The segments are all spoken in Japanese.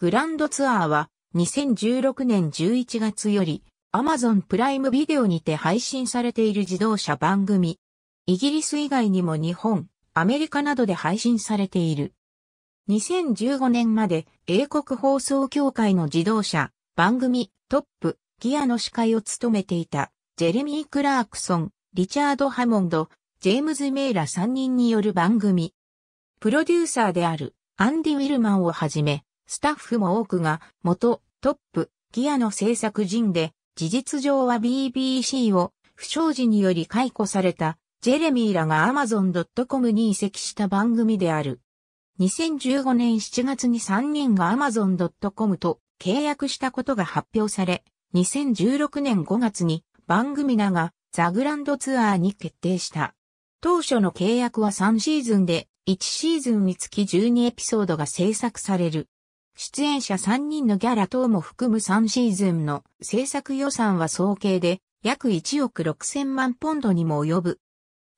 グランドツアーは2016年11月より Amazon プライムビデオにて配信されている自動車番組。イギリス以外にも日本、アメリカなどで配信されている。2015年まで英国放送協会の自動車番組トップギアの司会を務めていたジェレミー・クラークソン、リチャード・ハモンド、ジェームズ・メイラ3人による番組。プロデューサーであるアンディ・ウィルマンをはじめ、スタッフも多くが元トップギアの制作人で、事実上は BBC を不祥事により解雇されたジェレミーらが Amazon.com に移籍した番組である。2015年7月に3人が Amazon.com と契約したことが発表され、2016年5月に番組らがザグランドツアーに決定した。当初の契約は3シーズンで、1シーズンにつき12エピソードが制作される。出演者3人のギャラ等も含む3シーズンの制作予算は総計で約1億6千万ポンドにも及ぶ。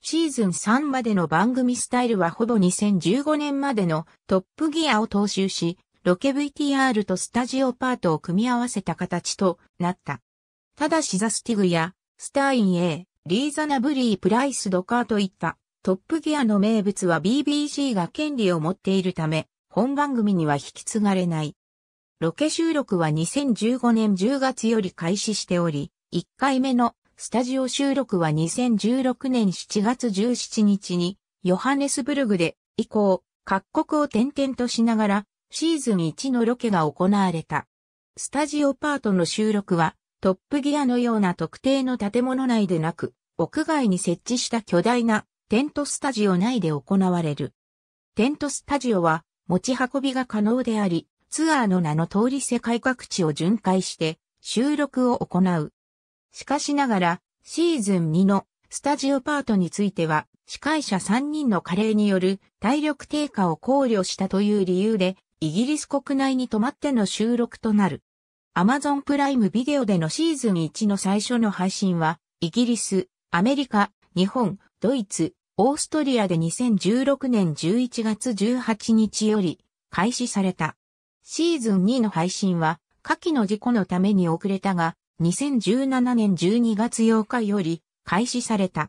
シーズン3までの番組スタイルはほぼ2015年までのトップギアを踏襲し、ロケ VTR とスタジオパートを組み合わせた形となった。ただしザスティグやスタイン A、リーザナブリープライスドカーといったトップギアの名物は BBC が権利を持っているため、本番組には引き継がれない。ロケ収録は2015年10月より開始しており、1回目のスタジオ収録は2016年7月17日にヨハネスブルグで以降各国を転々としながらシーズン1のロケが行われた。スタジオパートの収録はトップギアのような特定の建物内でなく屋外に設置した巨大なテントスタジオ内で行われる。テントスタジオは持ち運びが可能であり、ツアーの名の通り世界各地を巡回して収録を行う。しかしながら、シーズン2のスタジオパートについては、司会者3人の加齢による体力低下を考慮したという理由で、イギリス国内に泊まっての収録となる。Amazon プライムビデオでのシーズン1の最初の配信は、イギリス、アメリカ、日本、ドイツ、オーストリアで2016年11月18日より開始された。シーズン2の配信は、下記の事故のために遅れたが、2017年12月8日より開始された。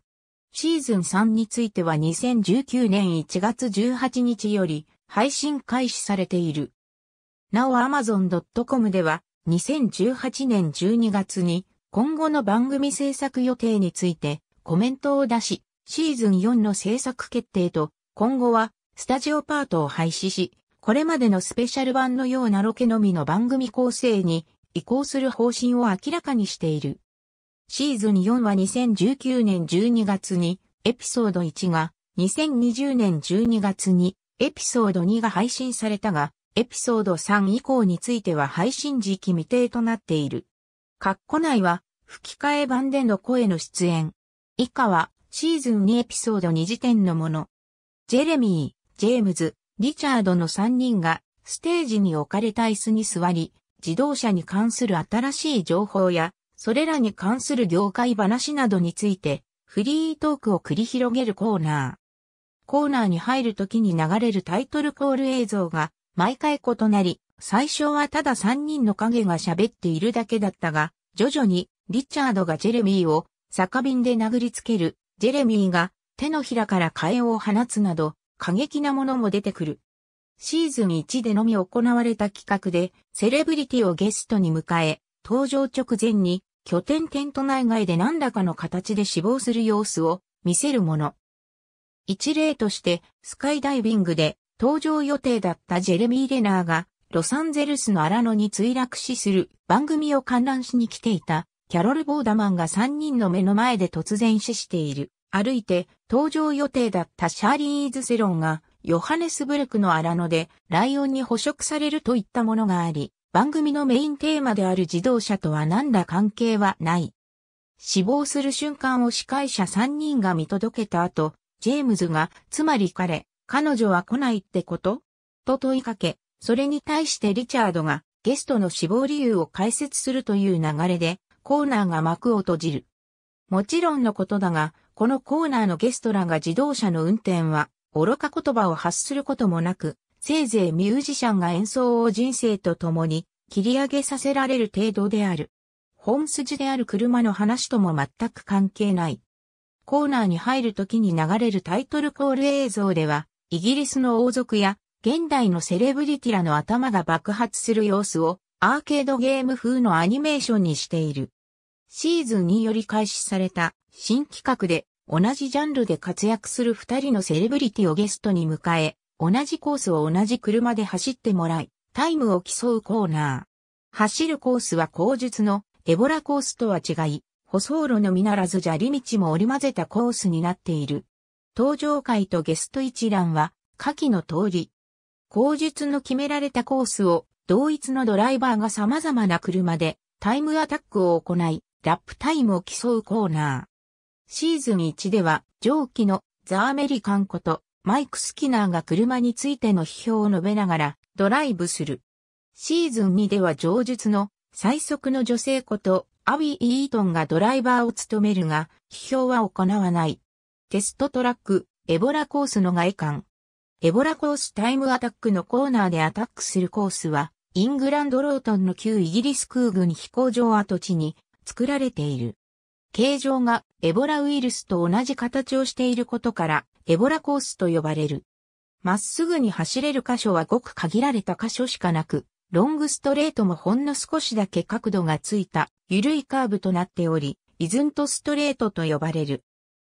シーズン3については2019年1月18日より配信開始されている。なお Amazon.com では2018年12月に今後の番組制作予定についてコメントを出し、シーズン4の制作決定と、今後はスタジオパートを廃止し、これまでのスペシャル版のようなロケのみの番組構成に移行する方針を明らかにしている。シーズン4は2019年12月にエピソード1が、2020年12月にエピソード2が配信されたが、エピソード3以降については配信時期未定となっている。括弧内は吹き替え版での声の出演。以下はシーズン2エピソード2時点のもの。ジェレミー、ジェームズ、リチャードの3人がステージに置かれた椅子に座り、自動車に関する新しい情報や、それらに関する業界話などについて、フリートークを繰り広げるコーナー。コーナーに入るときに流れるタイトルコール映像が毎回異なり、最初はただ3人の影が喋っているだけだったが、徐々にリチャードがジェレミーを酒瓶で殴りつけるジェレミーが手のひらから替えを放つなど、過激なものも出てくる。シーズン1でのみ行われた企画で、セレブリティをゲストに迎え、登場直前に、拠点テント内外で何らかの形で死亡する様子を見せるもの。一例として、スカイダイビングで登場予定だったジェレミー・レナーが、ロサンゼルスの荒野に墜落死する番組を観覧しに来ていたキャロル・ボーダマンが3人の目の前で突然死している。歩いて登場予定だったシャーリー・イズ・セロンがヨハネスブルクの荒野でライオンに捕食されるといったものがあり、番組のメインテーマである自動車とは何ら関係はない。死亡する瞬間を司会者3人が見届けた後、ジェームズが、つまり彼、彼女は来ないってことと問いかけ、それに対してリチャードがゲストの死亡理由を解説するという流れで、コーナーが幕を閉じる。もちろんのことだが、このコーナーのゲストらが自動車の運転は、愚か言葉を発することもなく、せいぜいミュージシャンが演奏を人生と共に切り上げさせられる程度である。本筋である車の話とも全く関係ない。コーナーに入るときに流れるタイトルコール映像では、イギリスの王族や現代のセレブリティらの頭が爆発する様子をアーケードゲーム風のアニメーションにしている。シーズンにより開始された新企画で同じジャンルで活躍する二人のセレブリティをゲストに迎え、同じコースを同じ車で走ってもらい、タイムを競うコーナー。走るコースは口述のエボラコースとは違い、舗装路のみならず砂利道も織り混ぜたコースになっている。登場会とゲスト一覧は下記の通り。口述の決められたコースを同一のドライバーが様々な車でタイムアタックを行い、ラップタイムを競うコーナー。シーズン1では、上記のザ・アメリカンことマイク・スキナーが車についての批評を述べながらドライブする。シーズン2では上述の最速の女性ことアビー・イートンがドライバーを務めるが、批評は行わない。テストトラック、エボラコースの外観。エボラコースタイムアタックのコーナーでアタックするコースは、イングランドロートンの旧イギリス空軍飛行場跡地に作られている。形状がエボラウイルスと同じ形をしていることからエボラコースと呼ばれる。まっすぐに走れる箇所はごく限られた箇所しかなく、ロングストレートもほんの少しだけ角度がついた緩いカーブとなっており、イズントストレートと呼ばれる。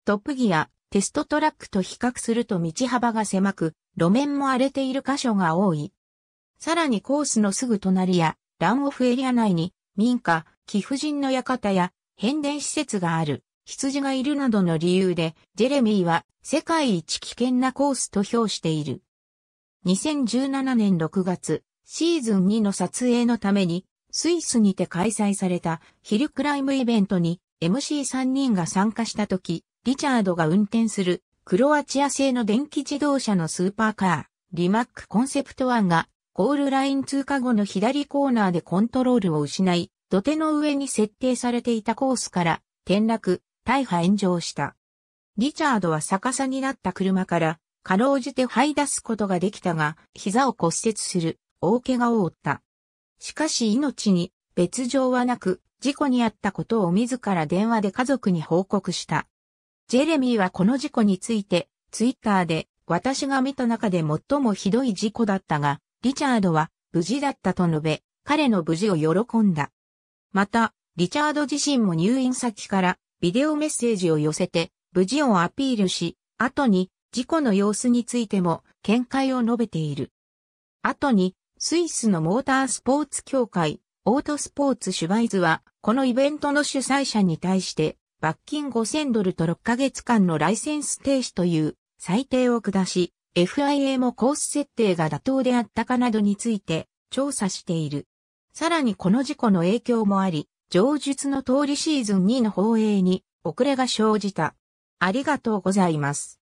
トップギア、テストトラックと比較すると道幅が狭く、路面も荒れている箇所が多い。さらにコースのすぐ隣や、ランオフエリア内に、民家、貴婦人の館や、変電施設がある、羊がいるなどの理由で、ジェレミーは、世界一危険なコースと評している。2017年6月、シーズン2の撮影のために、スイスにて開催されたヒルクライムイベントに MC3 人が参加した時、リチャードが運転するクロアチア製の電気自動車のスーパーカー、リマックコンセプト1がゴールライン通過後の左コーナーでコントロールを失い、土手の上に設定されていたコースから転落、大破炎上した。リチャードは逆さになった車から、かろうじて這い出すことができたが、膝を骨折する、大怪我を負った。しかし命に別状はなく、事故に遭ったことを自ら電話で家族に報告した。ジェレミーはこの事故について、ツイッターで、私が見た中で最もひどい事故だったが、リチャードは無事だったと述べ、彼の無事を喜んだ。また、リチャード自身も入院先からビデオメッセージを寄せて、無事をアピールし、後に事故の様子についても見解を述べている。後に、スイスのモータースポーツ協会、オートスポーツシュバイズは、このイベントの主催者に対して、罰金5000ドルと6ヶ月間のライセンス停止という裁定を下し、FIA もコース設定が妥当であったかなどについて調査している。さらにこの事故の影響もあり、上述の通りシーズン2の放映に遅れが生じた。ありがとうございます。